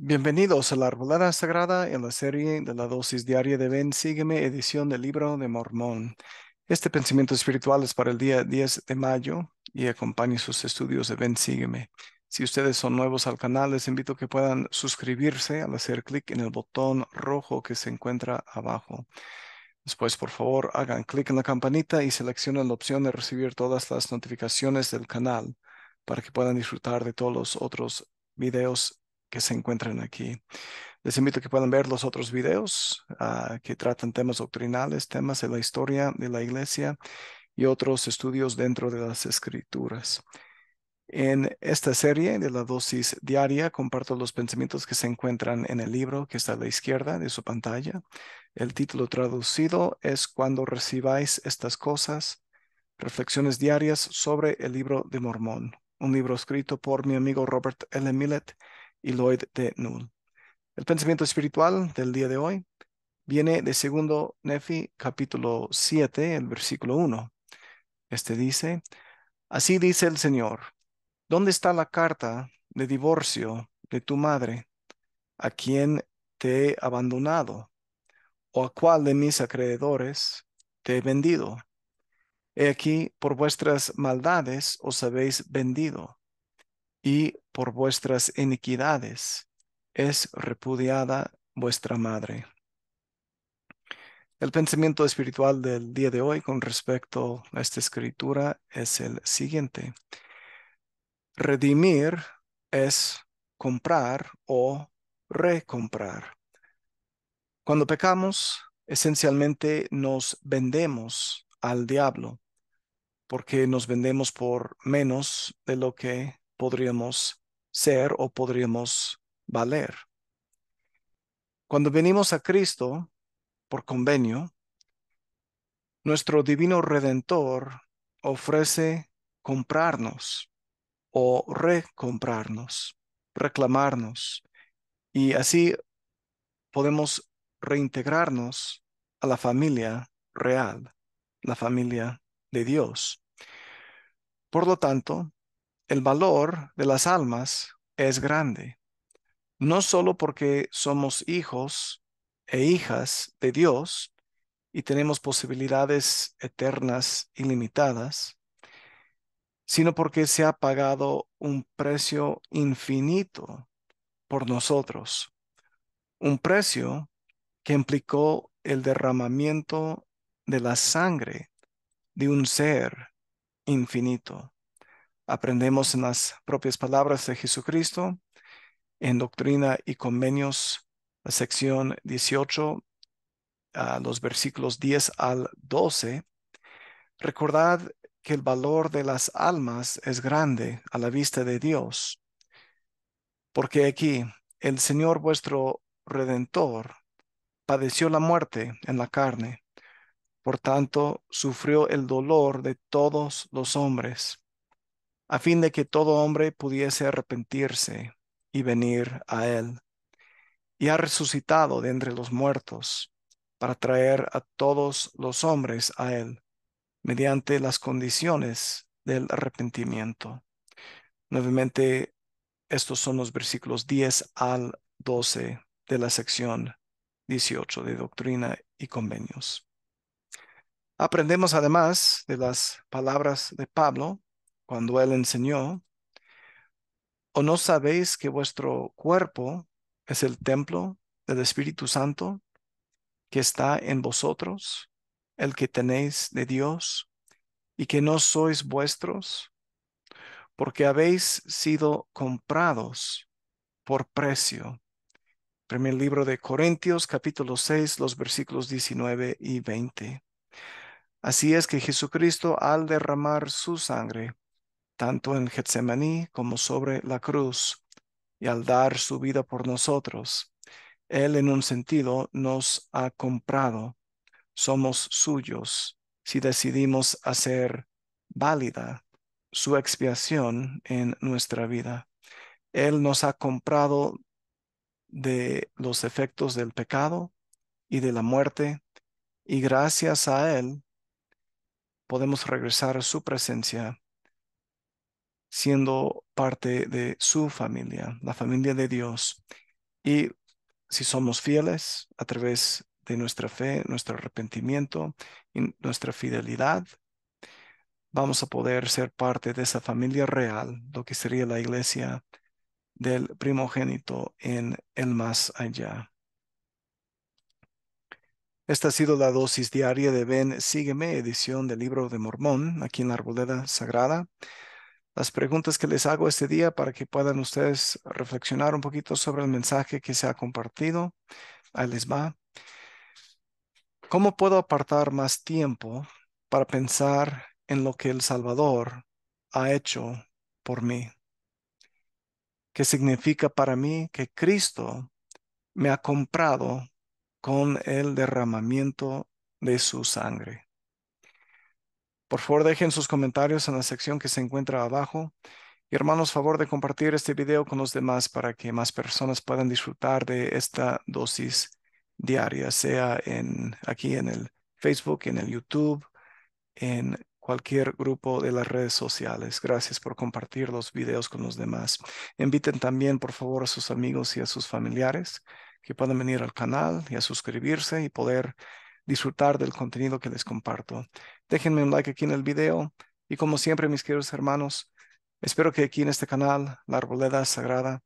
Bienvenidos a la Arbolada Sagrada en la serie de la dosis diaria de Ben Sígueme, edición del Libro de Mormón. Este pensamiento espiritual es para el día 10 de mayo y acompaña sus estudios de Ben Sígueme. Si ustedes son nuevos al canal, les invito a que puedan suscribirse al hacer clic en el botón rojo que se encuentra abajo. Después, por favor, hagan clic en la campanita y seleccionen la opción de recibir todas las notificaciones del canal para que puedan disfrutar de todos los otros videos que se encuentran aquí. Les invito a que puedan ver los otros videos ah, que tratan temas doctrinales, temas de la historia de la iglesia y otros estudios dentro de las escrituras. En esta serie de la dosis diaria comparto los pensamientos que se encuentran en el libro que está a la izquierda de su pantalla. El título traducido es Cuando recibáis estas cosas, reflexiones diarias sobre el libro de Mormón, un libro escrito por mi amigo Robert L. Millet el pensamiento espiritual del día de hoy viene de segundo Nefi capítulo 7, el versículo 1. Este dice, así dice el Señor, ¿dónde está la carta de divorcio de tu madre, a quien te he abandonado, o a cuál de mis acreedores te he vendido? He aquí, por vuestras maldades os habéis vendido y por vuestras iniquidades es repudiada vuestra madre. El pensamiento espiritual del día de hoy con respecto a esta escritura es el siguiente. Redimir es comprar o recomprar. Cuando pecamos, esencialmente nos vendemos al diablo, porque nos vendemos por menos de lo que podríamos ser o podríamos valer. Cuando venimos a Cristo por convenio, nuestro divino redentor ofrece comprarnos o recomprarnos, reclamarnos, y así podemos reintegrarnos a la familia real, la familia de Dios. Por lo tanto, el valor de las almas es grande, no solo porque somos hijos e hijas de Dios y tenemos posibilidades eternas ilimitadas, sino porque se ha pagado un precio infinito por nosotros, un precio que implicó el derramamiento de la sangre de un ser infinito. Aprendemos en las propias palabras de Jesucristo, en Doctrina y Convenios, la sección 18, a los versículos 10 al 12. Recordad que el valor de las almas es grande a la vista de Dios, porque aquí el Señor vuestro Redentor padeció la muerte en la carne, por tanto sufrió el dolor de todos los hombres, a fin de que todo hombre pudiese arrepentirse y venir a Él. Y ha resucitado de entre los muertos para traer a todos los hombres a Él, mediante las condiciones del arrepentimiento. Nuevamente, estos son los versículos 10 al 12 de la sección 18 de Doctrina y Convenios. Aprendemos además de las palabras de Pablo cuando Él enseñó, ¿o no sabéis que vuestro cuerpo es el templo del Espíritu Santo que está en vosotros, el que tenéis de Dios, y que no sois vuestros, porque habéis sido comprados por precio. Primer libro de Corintios, capítulo 6, los versículos 19 y 20. Así es que Jesucristo, al derramar su sangre, tanto en Getsemaní como sobre la cruz, y al dar su vida por nosotros. Él en un sentido nos ha comprado, somos suyos si decidimos hacer válida su expiación en nuestra vida. Él nos ha comprado de los efectos del pecado y de la muerte, y gracias a Él podemos regresar a su presencia siendo parte de su familia, la familia de Dios. Y si somos fieles a través de nuestra fe, nuestro arrepentimiento y nuestra fidelidad, vamos a poder ser parte de esa familia real, lo que sería la iglesia del primogénito en el más allá. Esta ha sido la dosis diaria de ben sígueme, edición del libro de Mormón, aquí en la Arboleda Sagrada las preguntas que les hago este día para que puedan ustedes reflexionar un poquito sobre el mensaje que se ha compartido. Ahí les va. ¿Cómo puedo apartar más tiempo para pensar en lo que el Salvador ha hecho por mí? ¿Qué significa para mí que Cristo me ha comprado con el derramamiento de su sangre? Por favor, dejen sus comentarios en la sección que se encuentra abajo. Y hermanos, favor de compartir este video con los demás para que más personas puedan disfrutar de esta dosis diaria, sea en, aquí en el Facebook, en el YouTube, en cualquier grupo de las redes sociales. Gracias por compartir los videos con los demás. Inviten también, por favor, a sus amigos y a sus familiares que puedan venir al canal y a suscribirse y poder disfrutar del contenido que les comparto. Déjenme un like aquí en el video y como siempre, mis queridos hermanos, espero que aquí en este canal, La Arboleda Sagrada,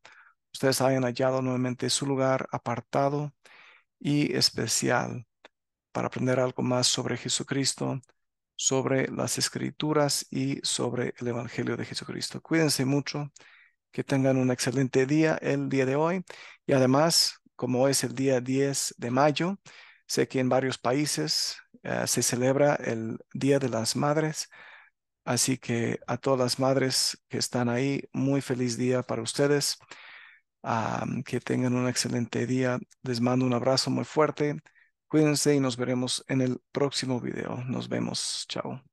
ustedes hayan hallado nuevamente su lugar apartado y especial para aprender algo más sobre Jesucristo, sobre las escrituras y sobre el Evangelio de Jesucristo. Cuídense mucho, que tengan un excelente día el día de hoy y además, como es el día 10 de mayo, Sé que en varios países eh, se celebra el Día de las Madres, así que a todas las madres que están ahí, muy feliz día para ustedes. que tengan un excelente día. Les mando un abrazo muy fuerte. Cuídense y nos veremos en el próximo video. Nos vemos. Chao.